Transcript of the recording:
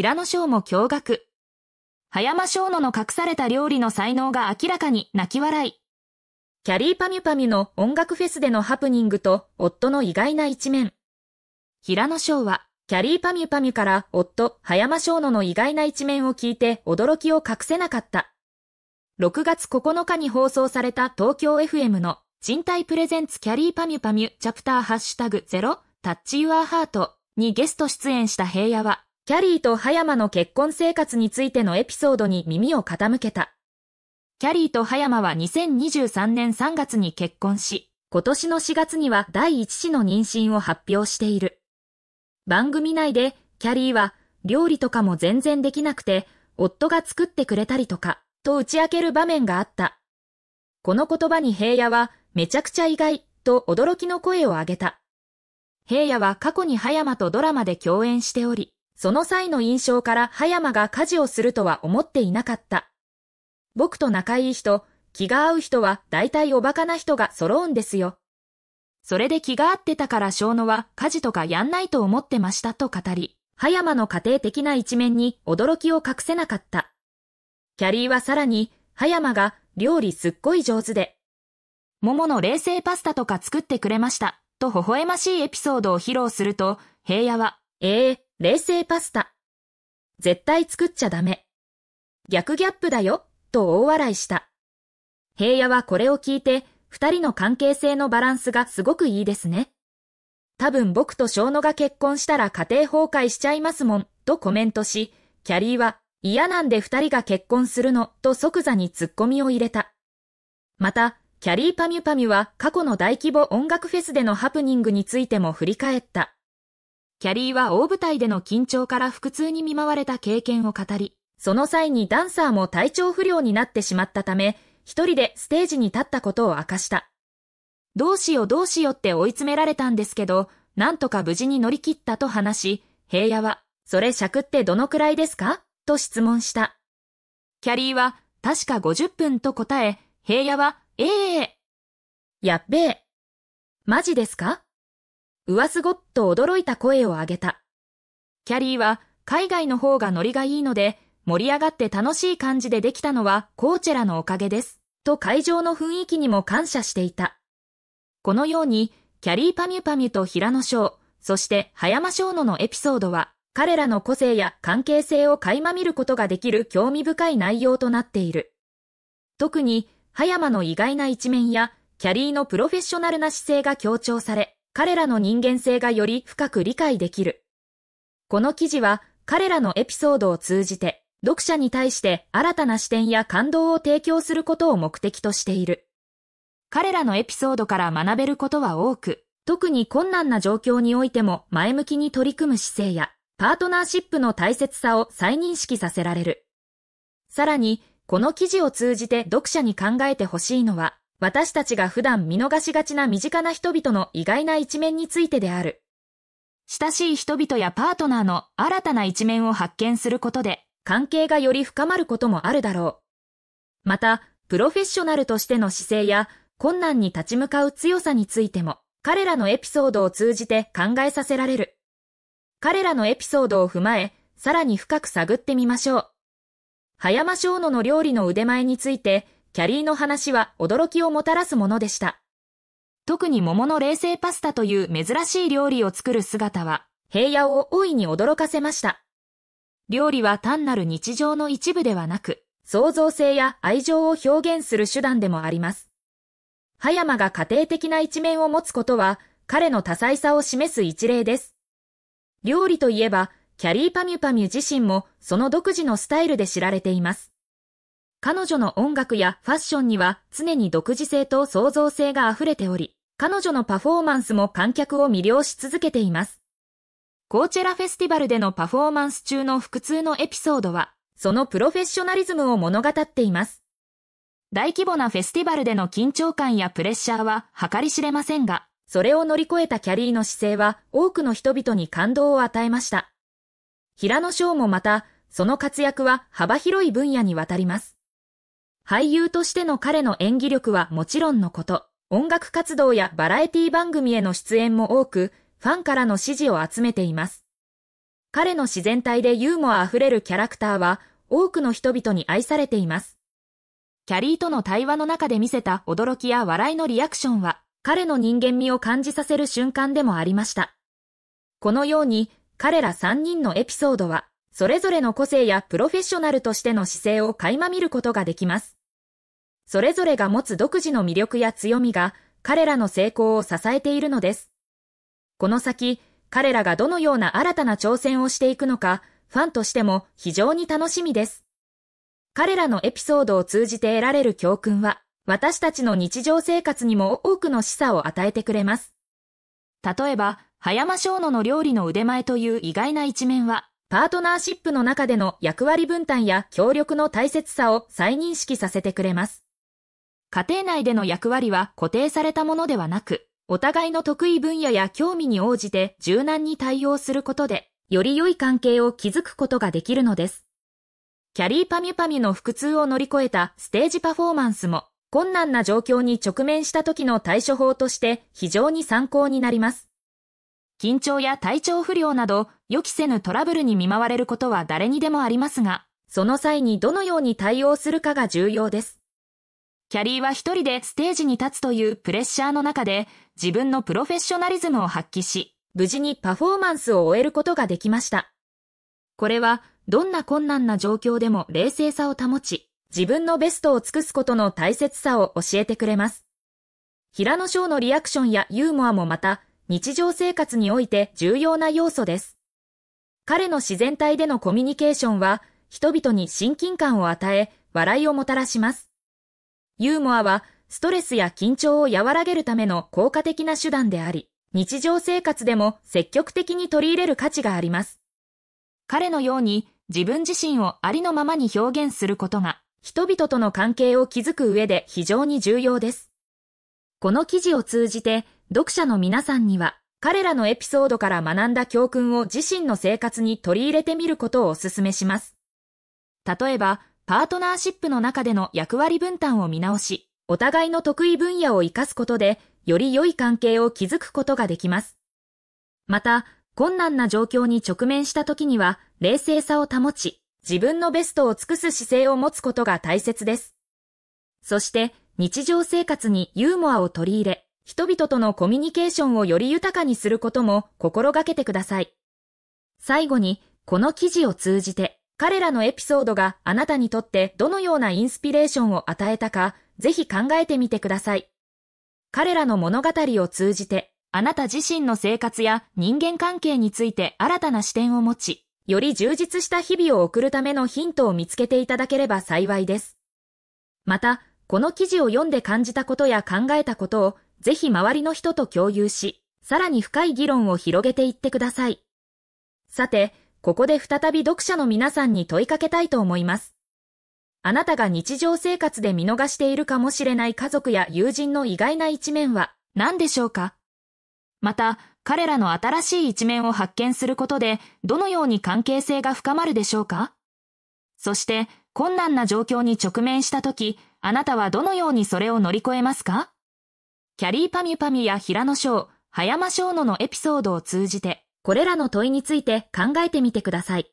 平野翔も驚愕。葉山翔野の隠された料理の才能が明らかに泣き笑い。キャリーパミュパミュの音楽フェスでのハプニングと夫の意外な一面。平野翔は、キャリーパミュパミュから夫、葉山翔野の意外な一面を聞いて驚きを隠せなかった。6月9日に放送された東京 FM の賃貸プレゼンツキャリーパミュパミュチャプターハッシュタグ0タッチユアハートにゲスト出演した平野は、キャリーと葉山の結婚生活についてのエピソードに耳を傾けた。キャリーと葉山は2023年3月に結婚し、今年の4月には第1子の妊娠を発表している。番組内で、キャリーは、料理とかも全然できなくて、夫が作ってくれたりとか、と打ち明ける場面があった。この言葉に平野は、めちゃくちゃ意外、と驚きの声を上げた。平野は過去に葉山とドラマで共演しており、その際の印象から葉山が家事をするとは思っていなかった。僕と仲いい人、気が合う人は大体おバカな人が揃うんですよ。それで気が合ってたから小野は家事とかやんないと思ってましたと語り、葉山の家庭的な一面に驚きを隠せなかった。キャリーはさらに、葉山が料理すっごい上手で、桃の冷製パスタとか作ってくれました、と微笑ましいエピソードを披露すると、平野は、ええー、冷製パスタ。絶対作っちゃダメ。逆ギャップだよ、と大笑いした。平野はこれを聞いて、二人の関係性のバランスがすごくいいですね。多分僕と小野が結婚したら家庭崩壊しちゃいますもん、とコメントし、キャリーは嫌なんで二人が結婚するの、と即座にツッコミを入れた。また、キャリーパミュパミュは過去の大規模音楽フェスでのハプニングについても振り返った。キャリーは大舞台での緊張から腹痛に見舞われた経験を語り、その際にダンサーも体調不良になってしまったため、一人でステージに立ったことを明かした。どうしようどうしようって追い詰められたんですけど、なんとか無事に乗り切ったと話し、平野は、それ尺ってどのくらいですかと質問した。キャリーは、確か50分と答え、平野は、ええー、やっべえ。マジですか上すごっと驚いた声を上げた。キャリーは海外の方がノリがいいので、盛り上がって楽しい感じでできたのはコーチェラのおかげです。と会場の雰囲気にも感謝していた。このように、キャリーパミュパミュと平野翔、そして葉山翔野のエピソードは、彼らの個性や関係性を垣間見ることができる興味深い内容となっている。特に、葉山の意外な一面や、キャリーのプロフェッショナルな姿勢が強調され、彼らの人間性がより深く理解できる。この記事は彼らのエピソードを通じて読者に対して新たな視点や感動を提供することを目的としている。彼らのエピソードから学べることは多く、特に困難な状況においても前向きに取り組む姿勢やパートナーシップの大切さを再認識させられる。さらに、この記事を通じて読者に考えてほしいのは、私たちが普段見逃しがちな身近な人々の意外な一面についてである。親しい人々やパートナーの新たな一面を発見することで、関係がより深まることもあるだろう。また、プロフェッショナルとしての姿勢や、困難に立ち向かう強さについても、彼らのエピソードを通じて考えさせられる。彼らのエピソードを踏まえ、さらに深く探ってみましょう。葉山翔野の料理の腕前について、キャリーの話は驚きをもたらすものでした。特に桃の冷製パスタという珍しい料理を作る姿は、平野を大いに驚かせました。料理は単なる日常の一部ではなく、創造性や愛情を表現する手段でもあります。葉山が家庭的な一面を持つことは、彼の多彩さを示す一例です。料理といえば、キャリーパミュパミュ自身もその独自のスタイルで知られています。彼女の音楽やファッションには常に独自性と創造性が溢れており、彼女のパフォーマンスも観客を魅了し続けています。コーチェラフェスティバルでのパフォーマンス中の腹痛のエピソードは、そのプロフェッショナリズムを物語っています。大規模なフェスティバルでの緊張感やプレッシャーは計り知れませんが、それを乗り越えたキャリーの姿勢は多くの人々に感動を与えました。平野翔もまた、その活躍は幅広い分野にわたります。俳優としての彼の演技力はもちろんのこと、音楽活動やバラエティ番組への出演も多く、ファンからの支持を集めています。彼の自然体でユーモア溢れるキャラクターは、多くの人々に愛されています。キャリーとの対話の中で見せた驚きや笑いのリアクションは、彼の人間味を感じさせる瞬間でもありました。このように、彼ら3人のエピソードは、それぞれの個性やプロフェッショナルとしての姿勢を垣間見ることができます。それぞれが持つ独自の魅力や強みが、彼らの成功を支えているのです。この先、彼らがどのような新たな挑戦をしていくのか、ファンとしても非常に楽しみです。彼らのエピソードを通じて得られる教訓は、私たちの日常生活にも多くの示唆を与えてくれます。例えば、葉山翔野の料理の腕前という意外な一面は、パートナーシップの中での役割分担や協力の大切さを再認識させてくれます。家庭内での役割は固定されたものではなく、お互いの得意分野や興味に応じて柔軟に対応することで、より良い関係を築くことができるのです。キャリーパミュパミュの腹痛を乗り越えたステージパフォーマンスも、困難な状況に直面した時の対処法として非常に参考になります。緊張や体調不良など予期せぬトラブルに見舞われることは誰にでもありますが、その際にどのように対応するかが重要です。キャリーは一人でステージに立つというプレッシャーの中で自分のプロフェッショナリズムを発揮し、無事にパフォーマンスを終えることができました。これはどんな困難な状況でも冷静さを保ち、自分のベストを尽くすことの大切さを教えてくれます。平野翔のリアクションやユーモアもまた、日常生活において重要な要素です。彼の自然体でのコミュニケーションは、人々に親近感を与え、笑いをもたらします。ユーモアは、ストレスや緊張を和らげるための効果的な手段であり、日常生活でも積極的に取り入れる価値があります。彼のように自分自身をありのままに表現することが、人々との関係を築く上で非常に重要です。この記事を通じて、読者の皆さんには、彼らのエピソードから学んだ教訓を自身の生活に取り入れてみることをお勧めします。例えば、パートナーシップの中での役割分担を見直し、お互いの得意分野を活かすことで、より良い関係を築くことができます。また、困難な状況に直面した時には、冷静さを保ち、自分のベストを尽くす姿勢を持つことが大切です。そして、日常生活にユーモアを取り入れ、人々とのコミュニケーションをより豊かにすることも心がけてください。最後に、この記事を通じて、彼らのエピソードがあなたにとってどのようなインスピレーションを与えたか、ぜひ考えてみてください。彼らの物語を通じて、あなた自身の生活や人間関係について新たな視点を持ち、より充実した日々を送るためのヒントを見つけていただければ幸いです。また、この記事を読んで感じたことや考えたことを、ぜひ周りの人と共有し、さらに深い議論を広げていってください。さて、ここで再び読者の皆さんに問いかけたいと思います。あなたが日常生活で見逃しているかもしれない家族や友人の意外な一面は何でしょうかまた、彼らの新しい一面を発見することで、どのように関係性が深まるでしょうかそして、困難な状況に直面したとき、あなたはどのようにそれを乗り越えますかキャリーパミュパミや平野翔、葉山翔野のエピソードを通じて、これらの問いについて考えてみてください。